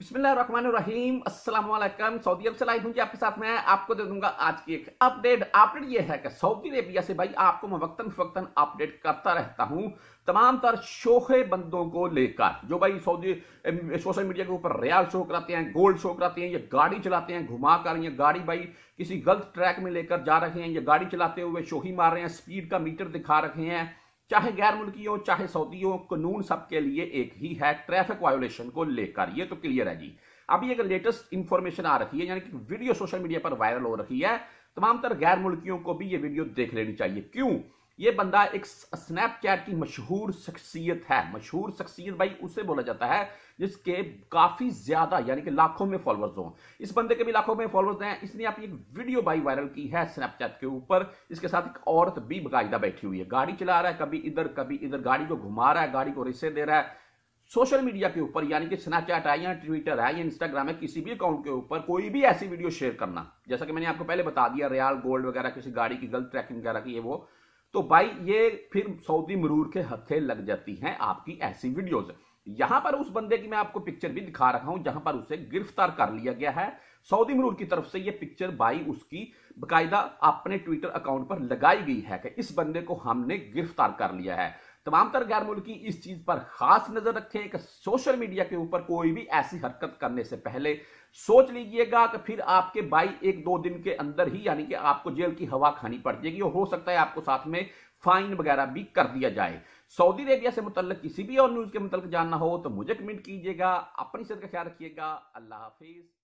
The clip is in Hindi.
बिस्मिल्लाहिर्रहमानिर्रहीम अस्सलाम वालेकुम सऊदी अरब से लाइव हूँ आपके साथ मैं आपको दे दूंगा आज की एक अपडेट अपडेट ये है कि सऊदी अरेबिया से भाई आपको मैं वक्तन फवक्तन अपडेट करता रहता हूँ तमाम तर शोखे बंदों को लेकर जो भाई सऊदी सोशल मीडिया के ऊपर रियाल शो कराते हैं गोल्ड शो कराते हैं ये गाड़ी चलाते हैं घुमा कर ये गाड़ी भाई किसी गलत ट्रैक में लेकर जा रहे हैं ये गाड़ी चलाते हुए शोही मार रहे हैं स्पीड का मीटर दिखा रहे हैं चाहे गैर मुल्की हो चाहे सऊदी हो कानून सबके लिए एक ही है ट्रैफिक वायोलेशन को लेकर ये तो क्लियर है जी अभी एक लेटेस्ट इंफॉर्मेशन आ रही है यानी कि वीडियो सोशल मीडिया पर वायरल हो रही है तमाम तर गैर मुल्कियों को भी ये वीडियो देख लेनी चाहिए क्यों ये बंदा एक स्नैपचैट की मशहूर शख्सियत है मशहूर शख्सियत भाई उसे बोला जाता है जिसके काफ़ी ज़्यादा यानी कि लाखों में फॉलोअर्स हों इस बंदे के भी लाखों में फॉलोअर्स हैं इसने अपनी एक वीडियो भाई वायरल की है स्नैपचैट के ऊपर इसके साथ एक औरत भी बाकायदा बैठी हुई है गाड़ी चला रहा है कभी इधर कभी इधर गाड़ी को घुमा रहा है गाड़ी को रिसे दे रहा है सोशल मीडिया के ऊपर यानी कि स्नैपचैट है या ट्विटर है या इंस्टाग्राम है किसी भी अकाउंट के ऊपर कोई भी ऐसी वीडियो शेयर करना जैसा कि मैंने आपको पहले बता दिया रियाल गोल्ड वगैरह किसी गाड़ी की गलत ट्रैकिंग वगैरह की ये वो तो भाई ये फिर सऊदी मरूर के हथे लग जाती हैं आपकी ऐसी वीडियोज यहां पर उस बंदे की मैं आपको पिक्चर भी दिखा रहा हूं जहां पर उसे गिरफ्तार कर लिया गया है सऊदी मरूर की तरफ से ये पिक्चर भाई उसकी बकायदा अपने ट्विटर अकाउंट पर लगाई गई है कि इस बंदे को हमने गिरफ्तार कर लिया है तमाम तर गैर मुल्की इस चीज पर खास नजर रखें कि सोशल मीडिया के ऊपर कोई भी ऐसी हरकत करने से पहले सोच लीजिएगा कि फिर आपके भाई एक दो दिन के अंदर ही यानी कि आपको जेल की हवा खानी पड़ जाएगी और हो सकता है आपको साथ में फाइन वगैरह भी कर दिया जाए सऊदी अरेबिया से मुतल किसी भी और न्यूज के मुतल जानना हो तो मुझे कमेंट कीजिएगा अपनी सेहत का ख्याल रखिएगा अल्लाह हाफिज़